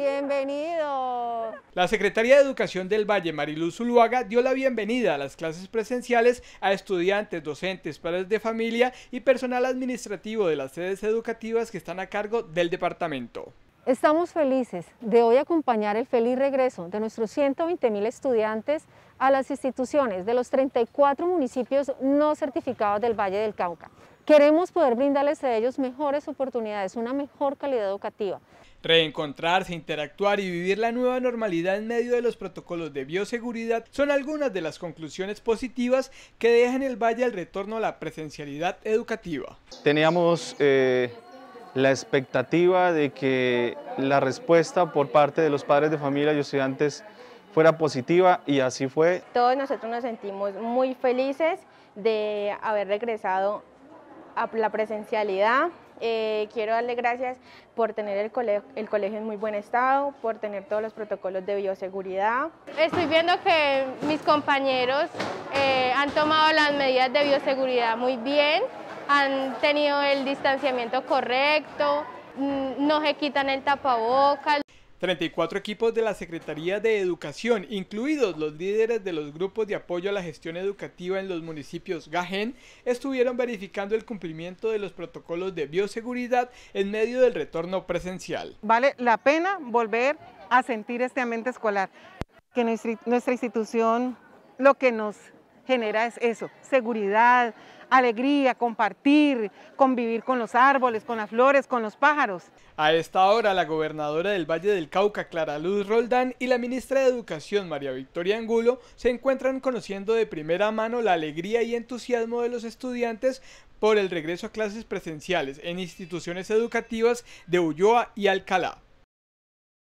Bienvenido. La Secretaría de Educación del Valle, Mariluz Zuluaga, dio la bienvenida a las clases presenciales a estudiantes, docentes, padres de familia y personal administrativo de las sedes educativas que están a cargo del departamento. Estamos felices de hoy acompañar el feliz regreso de nuestros 120 mil estudiantes a las instituciones de los 34 municipios no certificados del Valle del Cauca. Queremos poder brindarles a ellos mejores oportunidades, una mejor calidad educativa. Reencontrarse, interactuar y vivir la nueva normalidad en medio de los protocolos de bioseguridad son algunas de las conclusiones positivas que deja el Valle al retorno a la presencialidad educativa. Teníamos eh, la expectativa de que la respuesta por parte de los padres de familia y estudiantes fuera positiva y así fue. Todos nosotros nos sentimos muy felices de haber regresado a la presencialidad. Eh, quiero darle gracias por tener el colegio, el colegio en muy buen estado, por tener todos los protocolos de bioseguridad. Estoy viendo que mis compañeros eh, han tomado las medidas de bioseguridad muy bien han tenido el distanciamiento correcto, mm, no se quitan el tapabocas. 34 equipos de la Secretaría de Educación, incluidos los líderes de los grupos de apoyo a la gestión educativa en los municipios Gajén, estuvieron verificando el cumplimiento de los protocolos de bioseguridad en medio del retorno presencial. Vale la pena volver a sentir este ambiente escolar, que nuestra institución lo que nos genera es eso, seguridad, alegría, compartir, convivir con los árboles, con las flores, con los pájaros. A esta hora, la gobernadora del Valle del Cauca, Clara Luz Roldán, y la ministra de Educación, María Victoria Angulo, se encuentran conociendo de primera mano la alegría y entusiasmo de los estudiantes por el regreso a clases presenciales en instituciones educativas de Ulloa y Alcalá.